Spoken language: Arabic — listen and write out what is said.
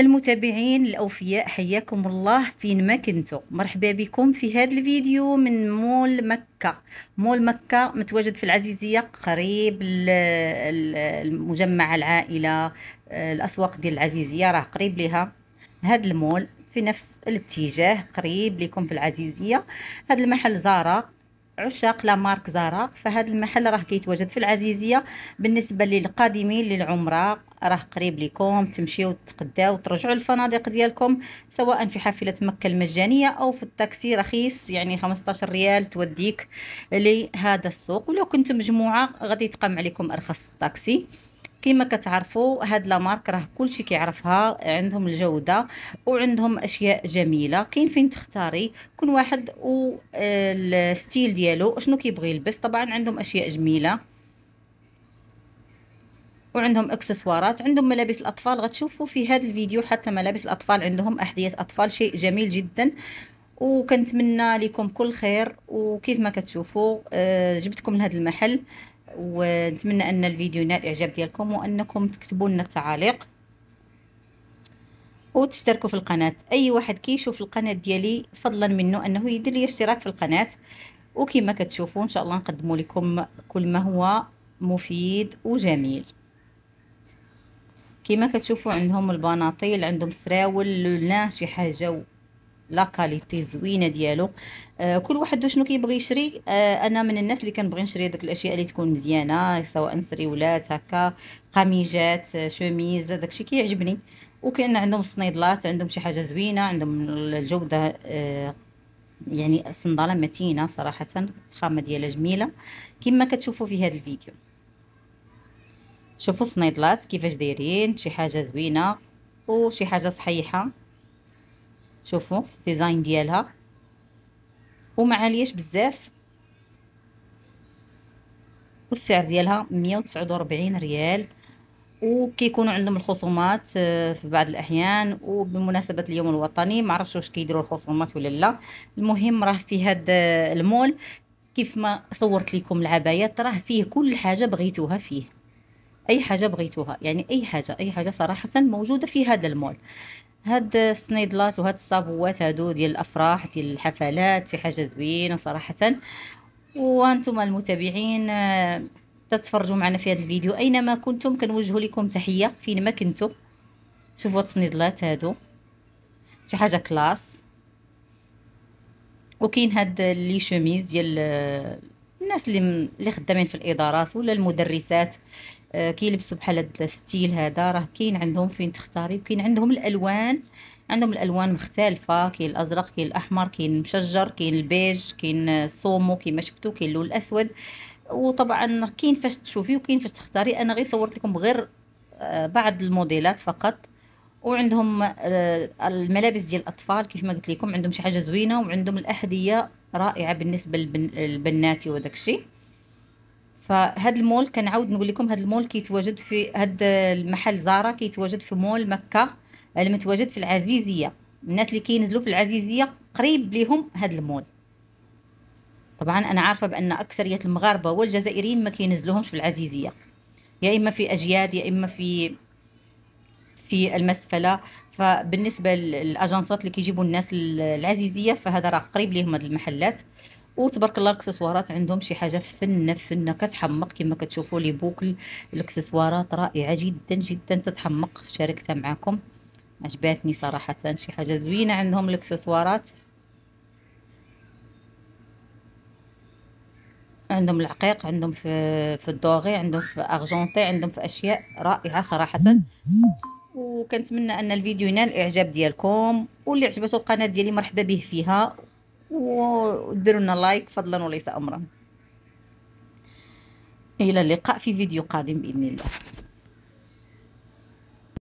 المتابعين الأوفياء حياكم الله فين ما كنتو مرحبا بكم في هذا الفيديو من مول مكة مول مكة متواجد في العزيزية قريب المجمع العائلة آه، الأسواق ديال العزيزية راه قريب لها هذا المول في نفس الاتجاه قريب لكم في العزيزية هذا المحل زارا عشاق لا مارك زارا فهذا المحل راه كيتواجد في العزيزيه بالنسبه للقادمين للعمره راه قريب لكم تمشيو تقداو وترجعوا للفنادق ديالكم سواء في حافله مكه المجانيه او في التاكسي رخيص يعني 15 ريال توديك لهذا السوق ولو كنتم مجموعه غادي تقام عليكم ارخص التاكسي كما كتعرفوا هاد لا مارك راه كلشي كيعرفها عندهم الجوده وعندهم اشياء جميله كاين فين تختاري كل واحد والستيل آه، ديالو شنو كيبغي يلبس طبعا عندهم اشياء جميله وعندهم اكسسوارات عندهم ملابس الاطفال غتشوفوا في هذا الفيديو حتى ملابس الاطفال عندهم احذيه اطفال شيء جميل جدا وكنتمنى لكم كل خير وكيف ما كتشوفوا آه، جبتكم لهذا المحل ونتمنى ان الفيديو ينال اعجاب ديالكم وانكم تكتبوا لنا التعاليق وتشتركوا في القناه اي واحد كيشوف القناه ديالي فضلا منه انه يدير لي اشتراك في القناه وكما كتشوفوا ان شاء الله نقدموا لكم كل ما هو مفيد وجميل كما كتشوفوا عندهم البناطيل عندهم سراول لا شي حاجه لا كاليتي زوينه ديالو آه كل واحد شنو كيبغي يشري آه انا من الناس اللي كنبغي نشري داك الاشياء اللي تكون مزيانه سواء سريولات هكا قميجات آه، شوميز داكشي كيعجبني وكان عندهم صنيدلات عندهم شي حاجه زوينه عندهم الجوده آه يعني الصنداله متينه صراحه الخامه ديالها جميله كما كتشوفوا في هذا الفيديو شوفوا الصنيدلات كيفاش دايرين شي حاجه زوينه وشي حاجه صحيحه شوفوا ديزاين ديالها وما عالياش بزاف والسعر ديالها 149 ريال وكيكونوا عندهم الخصومات آه، في بعض الاحيان وبمناسبه اليوم الوطني ما عرفتش واش كيديروا الخصومات ولا لا المهم راه في هذا آه، المول كيف ما صورت لكم العبايات راه فيه كل حاجه بغيتوها فيه اي حاجه بغيتوها يعني اي حاجه اي حاجه صراحه موجوده في هذا المول هاد السنيدلات وهاد الصابوات هادو ديال الافراح ديال الحفلات شي حاجه زوينه صراحه وانتم المتابعين آه، تتفرجوا معنا في هذا الفيديو اينما كنتم كنوجه لكم تحيه فين ما كنتم شوفوا هاد هادو شي حاجه كلاس وكاين هاد لي شوميز ديال آه، الناس اللي اللي خدامين في الادارات ولا المدرسات آه، كيلبسوا بحال هذا الستيل هذا راه كاين عندهم فين تختاري وكاين عندهم الالوان عندهم الالوان مختلفه كاين الازرق كاين الاحمر كاين المشجر كاين البيج كاين الصومو كيما شفتو كاين اللون الاسود وطبعا كاين فاش تشوفي وكاين فاش تختاري انا غير صورت لكم غير آه، بعض الموديلات فقط وعندهم آه، الملابس ديال الاطفال كيف ما قلت لكم عندهم شي حاجه زوينه وعندهم الاحذيه رائعه بالنسبه للبناتي وذاك الشيء فهاد المول كنعاود نقول لكم هاد المول كيتواجد في هاد المحل زارا كيتواجد في مول مكه المتواجد آه، في العزيزيه الناس اللي كينزلوا في العزيزيه قريب ليهم هاد المول طبعا انا عارفه بان اكثريه المغاربه والجزائريين ما كينزلوهمش في العزيزيه يا اما في اجياد يا اما في في المسفله فبالنسبه للاجنسات اللي كيجيبوا الناس العزيزيه فهذا راه قريب ليهم هاد المحلات وتبارك الله الاكسسوارات عندهم شي حاجه فنه فنه كتحمق كما كتشوفوا لي بوكل الاكسسوارات رائعه جدا جدا تتحمق شاركتها معكم عجباتني صراحه شي حاجه زوينه عندهم الاكسسوارات عندهم العقيق عندهم في في الدوغي عندهم في ارجونتي عندهم في اشياء رائعه صراحه وكنتمنى ان الفيديو ينال الاعجاب ديالكم واللي عجبته القناه ديالي مرحبا به فيها وديروا لنا لايك فضلا وليس امرا الى اللقاء في فيديو قادم باذن الله